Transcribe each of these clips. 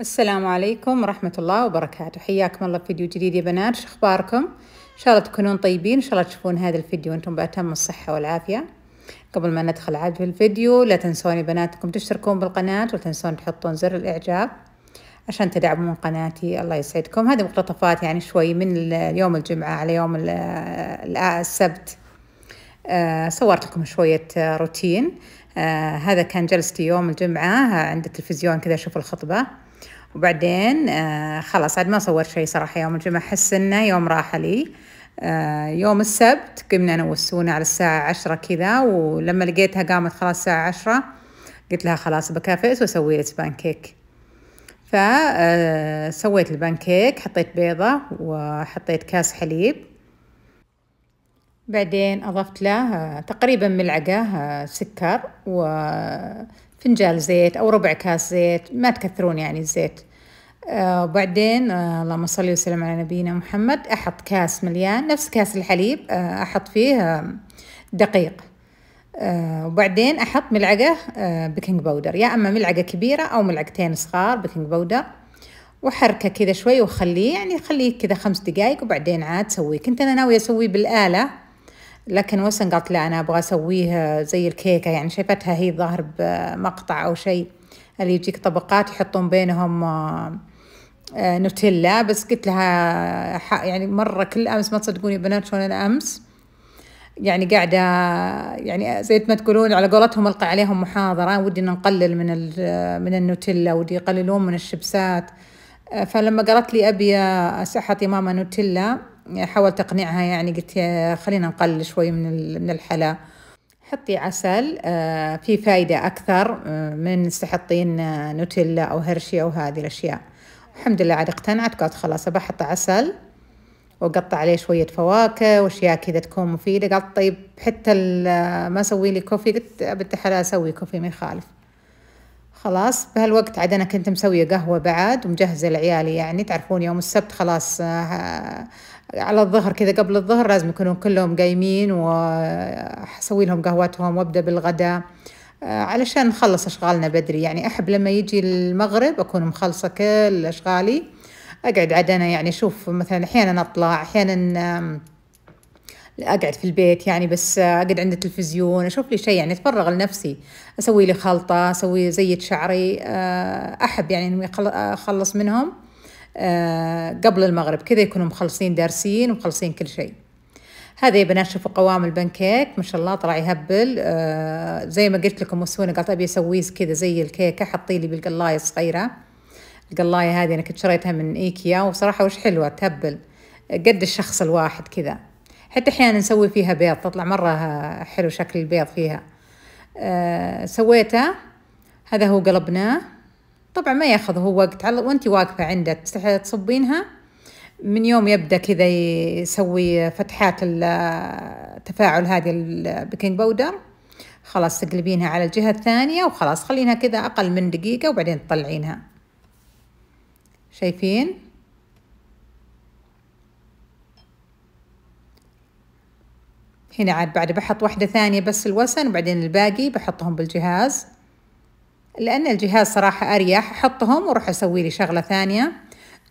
السلام عليكم ورحمة الله وبركاته حياكم الله في فيديو جديد يا بنات شخباركم إن شاء الله تكونون طيبين إن شاء الله تشوفون هذا الفيديو وأنتم بأتم الصحة والعافية قبل ما ندخل عاد في الفيديو لا تنسون يا بناتكم تشتركون بالقناة ولا تنسون تحطون زر الإعجاب عشان تدعمون قناتي الله يسعدكم هذه مقتطفات يعني شوي من يوم الجمعة على يوم السبت آه، صورت لكم شوية روتين آه، هذا كان جلستي يوم الجمعة عند التلفزيون كذا أشوف الخطبة وبعدين آه خلاص عاد ما صور شيء صراحة يوم الجمعة أحس إنه يوم راحة لي آه يوم السبت قمنا أنا والسونة على الساعة عشرة كذا ولما لقيتها قامت خلاص الساعة عشرة قلت لها خلاص بكافئت وأسوي لك بانكيك فسويت البانكيك حطيت بيضة وحطيت كاس حليب بعدين أضفت له آه، تقريبا ملعقة آه، سكر و فنجال زيت أو ربع كاس زيت ما تكثرون يعني الزيت آه وبعدين آه اللهم صل وسلم على نبينا محمد أحط كاس مليان نفس كاس الحليب آه أحط فيه آه، دقيق آه، وبعدين أحط ملعقة آه، بيكنج بودر يا أما ملعقة كبيرة أو ملعقتين صغار بيكنج بودر وحركه كذا شوي وخليه يعني خليه كذا خمس دقائق وبعدين عاد سويه كنت انا ناويه اسويه بالاله لكن وسن قالت لا أنا أبغى أسويه زي الكيكة يعني شفتها هي ظهر بمقطع أو شيء اللي يجيك طبقات يحطون بينهم آه، آه، نوتيلا بس قلت لها يعني مرة كل أمس ما تصدقوني بنات شلون أنا أمس يعني قاعدة يعني زي ما تقولون على قولتهم ألقي عليهم محاضرة ودي نقلل من من النوتيلا ودي يقللون من الشبسات آه، فلما قالت لي أبي أسحتي ماما نوتيلا حاولت أقنعها يعني قلت خلينا نقلل شوي من من الحلا حطي عسل آه، في فايدة أكثر آه، من تحطين آه، نوتيلا أو هرشي أو هذه الأشياء الحمد لله عاد اقتنعت قالت خلاص بحط عسل وقطع عليه شوية فواكه وأشياء كذا تكون مفيدة قالت طيب حتى ما أسوي لي كوفي قلت بنت حلا أسوي كوفي ما يخالف خلاص بهالوقت عاد أنا كنت مسوية قهوة بعد ومجهزة لعيالي يعني تعرفون يوم السبت خلاص آه، آه، على الظهر كذا قبل الظهر لازم يكونون كلهم قايمين وأسوي لهم قهوتهم وأبدأ بالغداء آه، علشان نخلص أشغالنا بدري يعني أحب لما يجي المغرب أكون مخلصة كل أشغالي أقعد عاد أنا يعني أشوف مثلا أحيانا أطلع أحيانا اقعد في البيت يعني بس اقعد عند التلفزيون اشوف لي شيء يعني اتفرغ لنفسي اسوي لي خلطه اسوي زية شعري آه، احب يعني اني اخلص منهم آه، قبل المغرب كذا يكونوا مخلصين دارسين ومخلصين كل شيء هذا يا بنات شوفوا قوام البنكيك ما شاء الله طلع يهبل آه زي ما قلت لكم وسونا قالت ابي اسويه كذا زي الكيكه حطي لي بالقلايه الصغيره القلايه هذه انا كنت شريتها من ايكيا وصراحه وش حلوه تهبل قد الشخص الواحد كذا حتى أحيانا نسوي فيها بيض تطلع مرة حلو شكل البيض فيها آه، سويته هذا هو قلبناه طبعا ما ياخذ هو وقت على وانت واقفة عنده تستحي تصبينها من يوم يبدأ كذا يسوي فتحات التفاعل هذه البيكنج باودر خلاص تقلبينها على الجهة الثانية وخلاص خلينها كذا أقل من دقيقة وبعدين تطلعينها شايفين؟ هنا عاد بعد بحط واحدة ثانية بس الوسن وبعدين الباقي بحطهم بالجهاز لأن الجهاز صراحة أريح أحطهم وأروح أسوي لي شغلة ثانية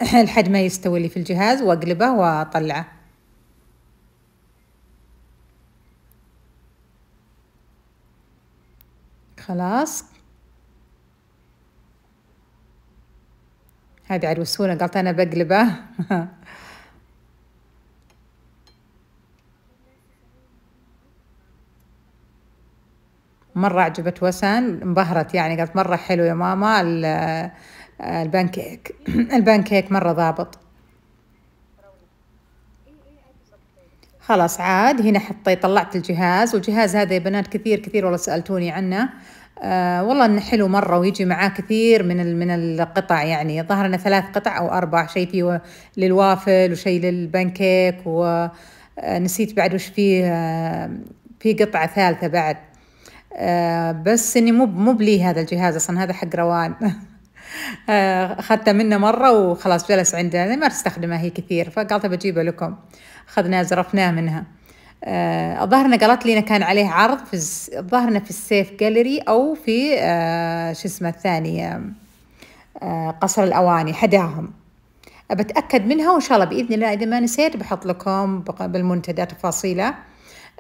لحد ما يستوي لي في الجهاز وأقلبه وأطلعه خلاص هذه عاد وسهولة قلت أنا بقلبه مرة عجبت وسن انبهرت يعني قالت مرة حلو يا ماما البانكيك البانكيك مرة ضابط خلاص عاد هنا حطيت طلعت الجهاز والجهاز هذا يا بنات كثير كثير والله سألتوني عنه آه والله انه حلو مره ويجي معاه كثير من من القطع يعني ظهر انه ثلاث قطع او اربع شيء فيه للوافل وشيء للبانكيك ونسيت آه، بعد وش فيه آه في قطعه ثالثه بعد آه، بس اني مو مو بلي هذا الجهاز اصلا هذا حق روان آه، اخذته منه مره وخلاص جلس عندنا يعني ما تستخدمه هي كثير فقالت بجيبه لكم اخذناه زرفناه منها الظاهر انه قالت لي انه كان عليه عرض في الظاهر في السيف جاليري او في آه، شو اسمه الثاني قصر الاواني حداهم بتاكد منها وان شاء الله باذن الله اذا ما نسيت بحط لكم بالمنتدى تفاصيله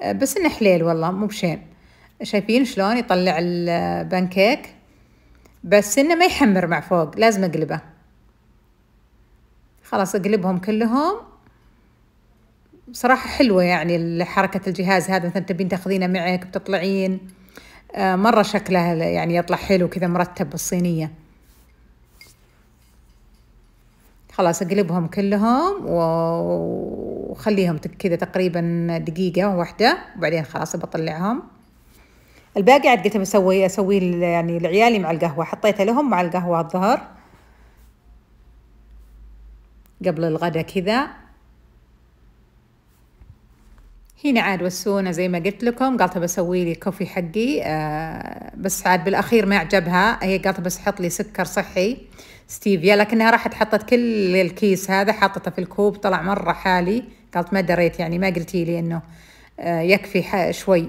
بس انه حليل والله مو بشين شايفين شلون يطلع البانكيك بس انه ما يحمر مع فوق لازم اقلبه خلاص اقلبهم كلهم صراحة حلوة يعني حركة الجهاز هذا مثلا تبين تاخذينه معك بتطلعين آه، مرة شكله يعني يطلع حلو كذا مرتب بالصينية خلاص اقلبهم كلهم وخليهم كذا تقريبا دقيقة واحدة وبعدين خلاص بطلعهم الباقي عاد قلت بسوي اسوي يعني لعيالي مع القهوه حطيته لهم مع القهوه الظهر قبل الغدا كذا هنا عاد وسونا زي ما قلت لكم قالت بسوي لي كوفي حقي آه بس عاد بالاخير ما عجبها هي قالت بس حط لي سكر صحي ستيفيا لكنها راحت حطت كل الكيس هذا حطته في الكوب طلع مره حالي قالت ما دريت يعني ما قلتي لي انه آه يكفي شوي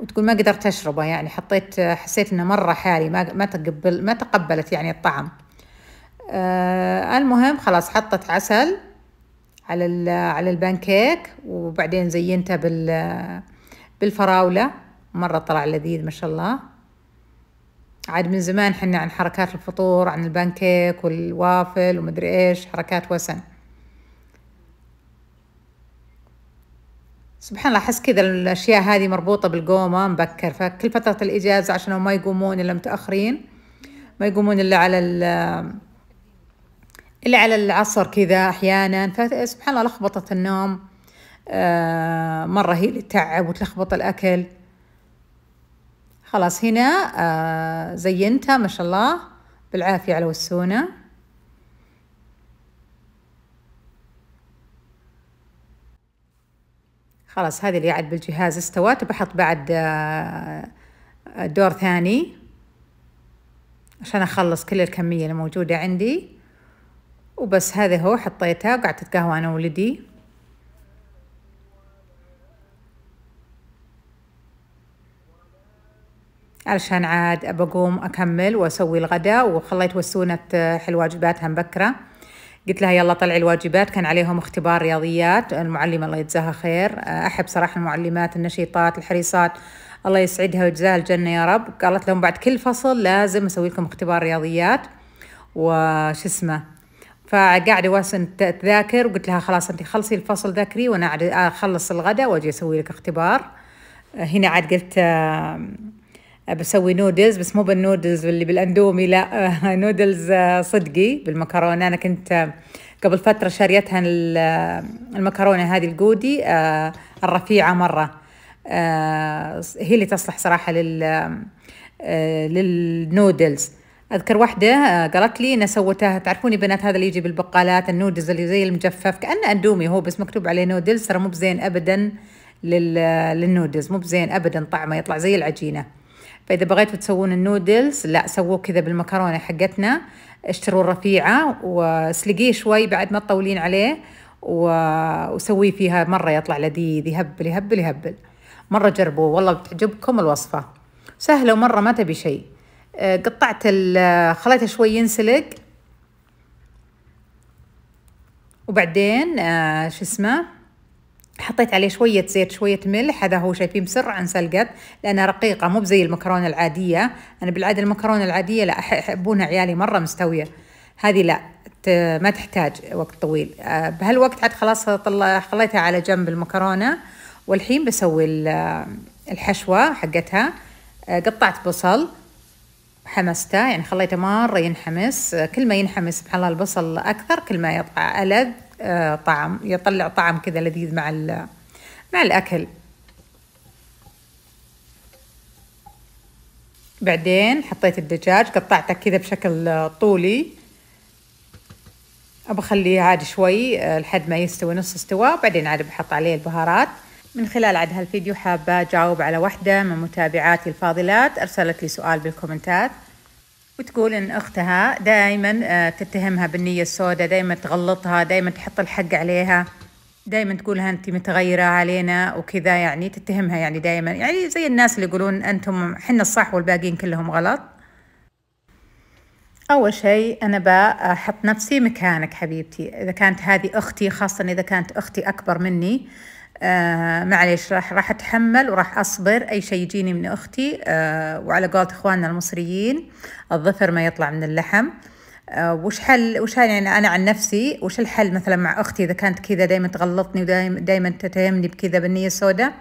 وتقول ما قدرت اشربه يعني حطيت حسيت انه مره حالي ما ما تقبل ما تقبلت يعني الطعم آه المهم خلاص حطت عسل على على البانكيك وبعدين زينته بال بالفراوله مره طلع لذيذ ما شاء الله عاد من زمان حنا عن حركات الفطور عن البانكيك والوافل ومدري ايش حركات وسن سبحان الله احس كذا الاشياء هذه مربوطه بالقومه مبكر فكل فتره الاجازه عشان ما يقومون الا متاخرين ما يقومون الا على الا على العصر كذا احيانا فسبحان الله لخبطه النوم آه، مره هي اللي تتعب وتلخبط الاكل خلاص هنا آه، زينتها ما شاء الله بالعافيه على وسونه خلاص هذه اللي عاد بالجهاز استوت بحط بعد آه، دور ثاني عشان أخلص كل الكمية اللي موجودة عندي وبس هذا هو حطيتها وقعدت أتقهوى أنا وولدي علشان عاد بقوم أكمل وأسوي الغداء وخليت وسونة آه، حلوى واجباتها مبكرة قلت لها يلا طلعي الواجبات كان عليهم اختبار رياضيات المعلمة الله يجزاها خير أحب صراحة المعلمات النشيطات الحريصات الله يسعدها ويجزاها الجنة يا رب قالت لهم بعد كل فصل لازم أسوي لكم اختبار رياضيات وش اسمه فقاعدة واسن تذاكر وقلت لها خلاص أنت خلصي الفصل ذاكري وأنا أخلص الغداء وأجي أسوي لك اختبار هنا عاد قلت بسوي نودلز بس مو بالنودلز اللي بالاندومي لا نودلز آه، آه، صدقي بالمكرونه انا كنت آه، قبل فتره شريتها المكرونه هذه الجودي الرفيعه مره هي اللي تصلح صراحه لل للنودلز اذكر واحده قالت لي انا سوتها تعرفوني بنات هذا اللي يجي بالبقالات النودلز اللي زي المجفف كانه اندومي هو بس مكتوب عليه نودلز ترى مو بزين ابدا للنودلز مو بزين ابدا طعمه يطلع زي العجينه فإذا بغيتوا تسوون النودلز لا سووه كذا بالمكرونة حقتنا اشتروا الرفيعة وسلقيه شوي بعد ما تطولين عليه وسويه فيها مرة يطلع لذيذ يهبل يهبل يهبل مرة جربوه والله بتعجبكم الوصفة سهلة ومرة ما تبي شيء آه، قطعت خليته شوي ينسلق وبعدين آه، شو اسمه حطيت عليه شوية زيت شوية ملح هذا هو شايفين بسرعة انسلقت لأنها رقيقة مو بزي المكرونة العادية أنا بالعادة المكرونة العادية لا يحبونها عيالي مرة مستوية هذه لا ما تحتاج وقت طويل آه، بهالوقت عاد خلاص خليتها على جنب المكرونة والحين بسوي الحشوة حقتها آه، قطعت بصل حمسته يعني خليته مرة ينحمس آه، كل ما ينحمس سبحان الله البصل أكثر كل ما يطلع ألذ آه، طعم يطلع طعم كذا لذيذ مع مع الأكل بعدين حطيت الدجاج قطعته كذا بشكل طولي أبى أخليه عاد شوي آه، لحد ما يستوي نص استوى بعدين عاد بحط عليه البهارات من خلال عد هالفيديو حابة أجاوب على واحدة من متابعاتي الفاضلات أرسلت لي سؤال بالكومنتات وتقول ان اختها دائما آه، تتهمها بالنيه السوداء دائما تغلطها دائما تحط الحق عليها دائما تقولها انت متغيره علينا وكذا يعني تتهمها يعني دائما يعني زي الناس اللي يقولون انتم حنا الصح والباقيين كلهم غلط أول شيء أنا بحط نفسي مكانك حبيبتي إذا كانت هذه أختي خاصة إذا كانت أختي أكبر مني آه، معليش راح راح اتحمل وراح اصبر اي شيء يجيني من اختي آه، وعلى قولة اخواننا المصريين الظفر ما يطلع من اللحم آه، وش حل وش حل يعني انا عن نفسي وش الحل مثلا مع اختي اذا كانت كذا دائما تغلطني ودائما تتهمني بكذا بالنيه السوداء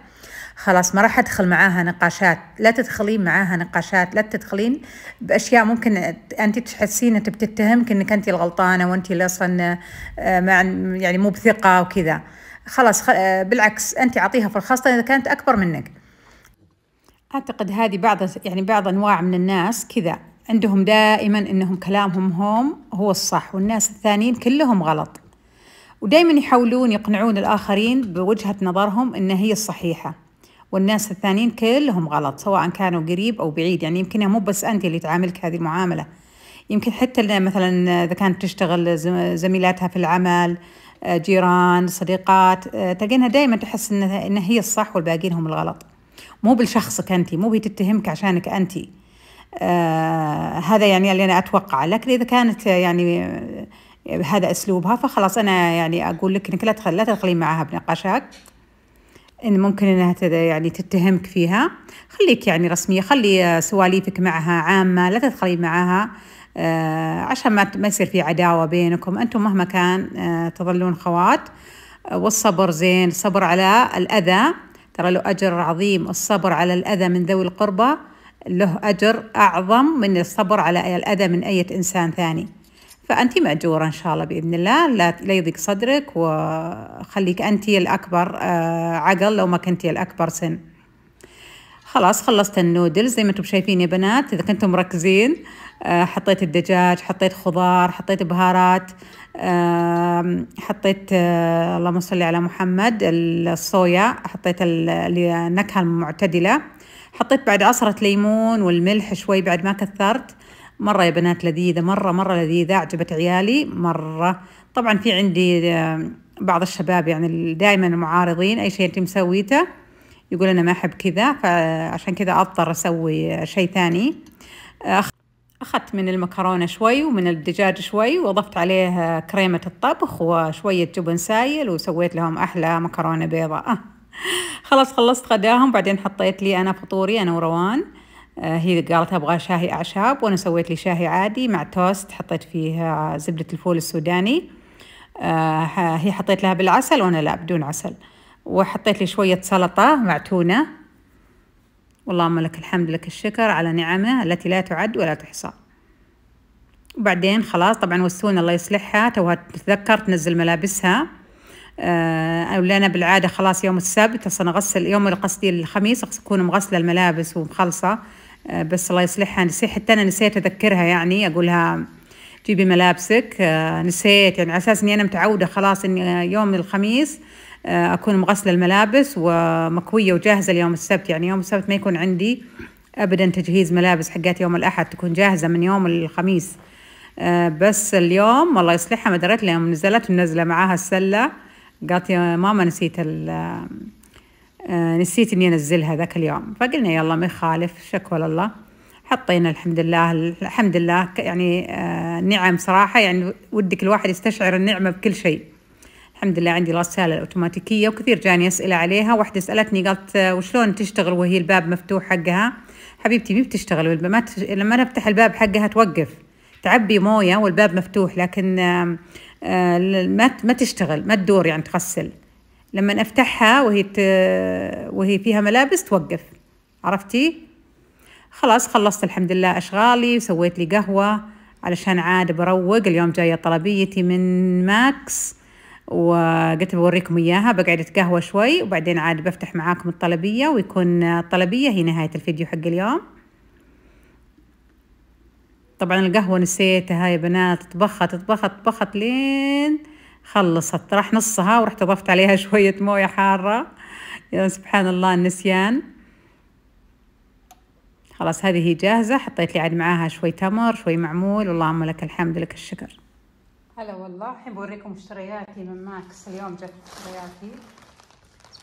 خلاص ما راح ادخل معاها نقاشات لا تدخلين معاها نقاشات لا تدخلين باشياء ممكن انت تحسين انت بتتهمك انك انت الغلطانه وانت اصلا يعني مو بثقه وكذا خلاص خ... آه، بالعكس انت اعطيها في الخاصه اذا كانت اكبر منك اعتقد هذه بعض يعني بعض انواع من الناس كذا عندهم دائما انهم كلامهم هم هو الصح والناس الثانيين كلهم غلط ودائما يحاولون يقنعون الاخرين بوجهه نظرهم ان هي الصحيحه والناس الثانيين كلهم غلط سواء كانوا قريب او بعيد يعني يمكن مو بس انت اللي تعاملك هذه المعامله يمكن حتى مثلا اذا كانت تشتغل زميلاتها في العمل آه، جيران صديقات آه، تلقينها دائما تحس ان هي الصح والباقيين هم الغلط مو بالشخصك انت مو هي تتهمك عشانك انت آه هذا يعني اللي انا اتوقع لكن اذا كانت يعني آه، هذا اسلوبها فخلاص انا يعني اقول لك انك لا تخلي لا تدخلين معها بنقاشات ان ممكن انها يعني تتهمك فيها خليك يعني رسميه خلي سواليفك معها عامه لا تدخلين معها آه آه، عشان ما ما يصير في عداوة بينكم أنتم مهما كان آه، تظلون خوات آه، والصبر زين الصبر على الأذى ترى له أجر عظيم الصبر على الأذى من ذوي القربى له أجر أعظم من الصبر على الأذى من أي إنسان ثاني فأنت مأجورة إن شاء الله بإذن الله لا يضيق صدرك وخليك أنت الأكبر عقل لو ما كنتي الأكبر سن خلاص خلصت النودلز زي ما انتم شايفين يا بنات إذا كنتم مركزين آه، حطيت الدجاج حطيت خضار حطيت بهارات حطيت آه، اللهم صل على محمد الصويا حطيت النكهة المعتدلة حطيت بعد عصرة ليمون والملح شوي بعد ما كثرت مرة يا بنات لذيذة مرة مرة لذيذة عجبت عيالي مرة طبعا في عندي بعض الشباب يعني دائما المعارضين أي شيء أنت مسويته يقول أنا ما أحب كذا فعشان كذا أضطر أسوي شيء ثاني أخذت من المكرونة شوي ومن الدجاج شوي وأضفت عليه كريمة الطبخ وشوية جبن سايل وسويت لهم أحلى مكرونة بيضاء آه. خلاص خلصت غداهم بعدين حطيت لي أنا فطوري أنا وروان آه، هي قالت أبغى شاهي أعشاب وأنا سويت لي شاهي عادي مع توست حطيت فيه زبدة الفول السوداني آه، هي حطيت لها بالعسل وأنا لا بدون عسل وحطيت لي شوية سلطة مع تونة واللهم لك الحمد لك الشكر على نعمه التي لا تعد ولا تحصى وبعدين خلاص طبعا والسون الله يصلحها توها تتذكر تنزل ملابسها آه، أو لنا بالعاده خلاص يوم السبت اصلا اغسل يوم قصدي الخميس اكون مغسله الملابس ومخلصه آه، بس الله يصلحها نسيت حتى انا نسيت اذكرها يعني اقولها جيبي ملابسك آه، نسيت يعني على اساس اني انا متعوده خلاص اني يوم الخميس آه، أكون مغسلة الملابس ومكوية وجاهزة ليوم السبت يعني يوم السبت ما يكون عندي أبدا تجهيز ملابس حقات يوم الأحد تكون جاهزة من يوم الخميس آه، بس اليوم الله يصلحها ما دريت يوم نزلت منزلة معاها السلة قالت يا ماما نسيت آه، نسيت اني انزلها ذاك اليوم فقلنا يلا ما يخالف شكوى لله حطينا الحمد لله الحمد لله يعني نعم صراحة يعني ودك الواحد يستشعر النعمة بكل شيء الحمد لله عندي الغسالة الأوتوماتيكية وكثير جاني أسئلة عليها واحدة سألتني قالت آه، وشلون تشتغل وهي الباب مفتوح حقها حبيبتي ما بتشتغل ما لما نفتح الباب حقها توقف تعبي موية والباب مفتوح لكن آه، ما ما تشتغل ما تدور يعني تغسل لما افتحها وهي ت... وهي فيها ملابس توقف عرفتي خلاص خلصت الحمد لله اشغالي وسويت لي قهوه علشان عاد بروق اليوم جايه طلبيتي من ماكس وقلت بوريكم إياها بقعد أتقهوى شوي وبعدين عاد بفتح معاكم الطلبية ويكون الطلبية هي نهاية الفيديو حق اليوم طبعا القهوة نسيتها يا بنات طبخت طبخت طبخت لين خلصت راح نصها ورحت أضفت عليها شوية موية حارة يا سبحان الله النسيان خلاص هذه هي جاهزة حطيت لي عاد معاها شوي تمر شوي معمول والله لك الحمد لك الشكر هلا والله الحين بوريكم مشترياتي من ماكس اليوم جت مشترياتي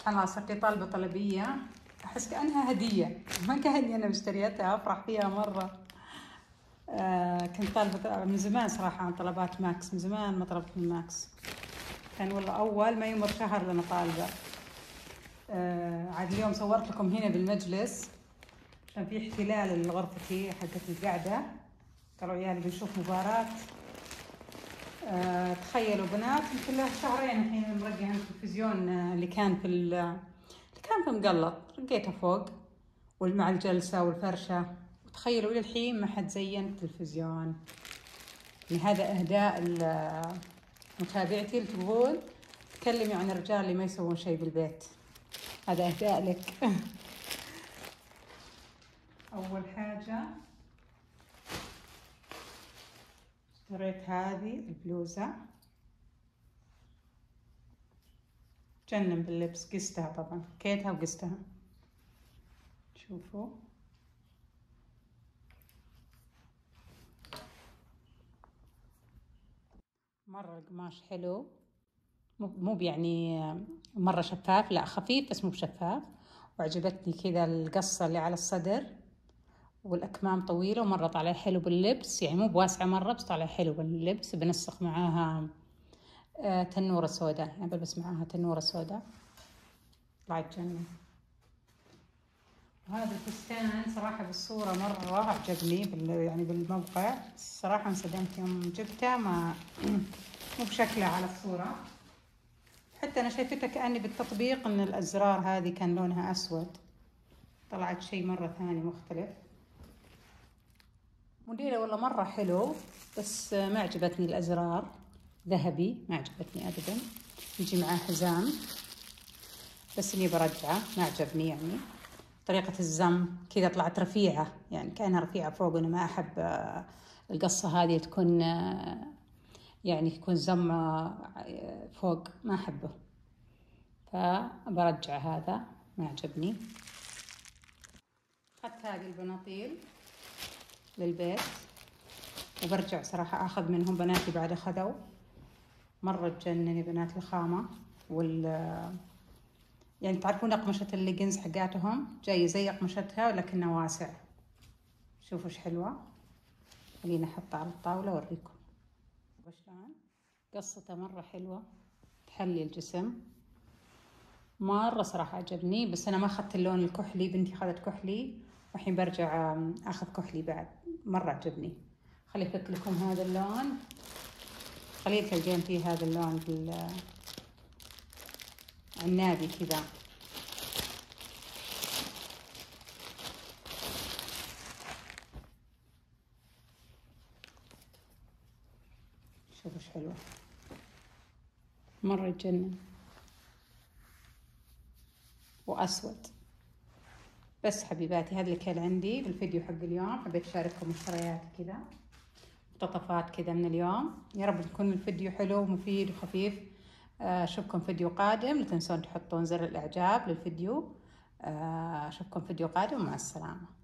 انا صرت طالبه طلبيه احس كانها هديه ما كاني انا مشتريتها افرح فيها مره آه كنت طالبه من زمان صراحه عن طلبات ماكس من زمان ما طلبت من ماكس كان والله اول ما يمر شهر لما طالبه آه عاد اليوم صورت لكم هنا بالمجلس كان في احتلال لغرفتي حقت القعده طلعوا عيالي بنشوف مباراه آه، تخيلوا بنات يمكن له شهرين الحين مرقع التلفزيون آه، اللي كان في اللي كان في مقلط رقيته فوق والمع الجلسة والفرشة وتخيلوا للحين ما حد زين التلفزيون لهذا إهداء متابعتي اللي تقول تكلمي عن الرجال اللي ما يسوون شيء بالبيت هذا إهداء لك أول حاجة اشتريت هذه البلوزة جنن باللبس قستها طبعا كيتها وقستها شوفوا مرة القماش حلو مو يعني مرة شفاف لا خفيف بس مو بشفاف وعجبتني كذا القصة اللي على الصدر والاكمام طويله ومره طالع حلو باللبس يعني مو بواسعه مره بس طالع حلو باللبس بنسق معاها آه، تنوره سوداء يعني بلبس معاها تنوره سوداء طلعت جنة وهذا الفستان صراحة بالصورة مرة عجبني بال يعني بالموقع الصراحة انصدمت يوم جبته ما مو بشكله على الصورة حتى أنا شايفته كأني بالتطبيق إن الأزرار هذه كان لونها أسود طلعت شي مرة ثاني مختلف موديله والله مرة حلو بس ما عجبتني الأزرار ذهبي ما عجبتني أبدا يجي معاه حزام بس إني برجعه ما عجبني يعني طريقة الزم كذا طلعت رفيعة يعني كأنها رفيعة فوق وأنا ما أحب آه، القصة هذه تكون آه، يعني تكون زم آه، فوق ما أحبه فبرجع هذا ما عجبني أخذت هذه البناطيل للبيت وبرجع صراحة أخذ منهم بناتي بعد أخذوا مرة تجنني بنات الخامة وال يعني تعرفون أقمشة الليجنز حقاتهم جاية زي أقمشتها لكنها واسع شوفوا إيش حلوة خليني أحطها على الطاولة وأوريكم شلون قصته مرة حلوة تحلي الجسم مرة صراحة عجبني بس أنا ما أخذت اللون الكحلي بنتي أخذت كحلي والحين برجع أخذ كحلي بعد مرة عجبني خلي أفك لكم هذا اللون خليه تلقين فيه هذا اللون بال عنابي كذا شوفوا ايش حلوة مرة يجنن وأسود بس حبيباتي هذا اللي كان عندي بالفيديو حق اليوم حبيت اشارككم مشتريات كذا مقتطفات كذا من اليوم يا رب يكون الفيديو حلو ومفيد وخفيف آه، اشوفكم فيديو قادم لا تنسون تحطون زر الاعجاب للفيديو آه، اشوفكم فيديو قادم مع السلامه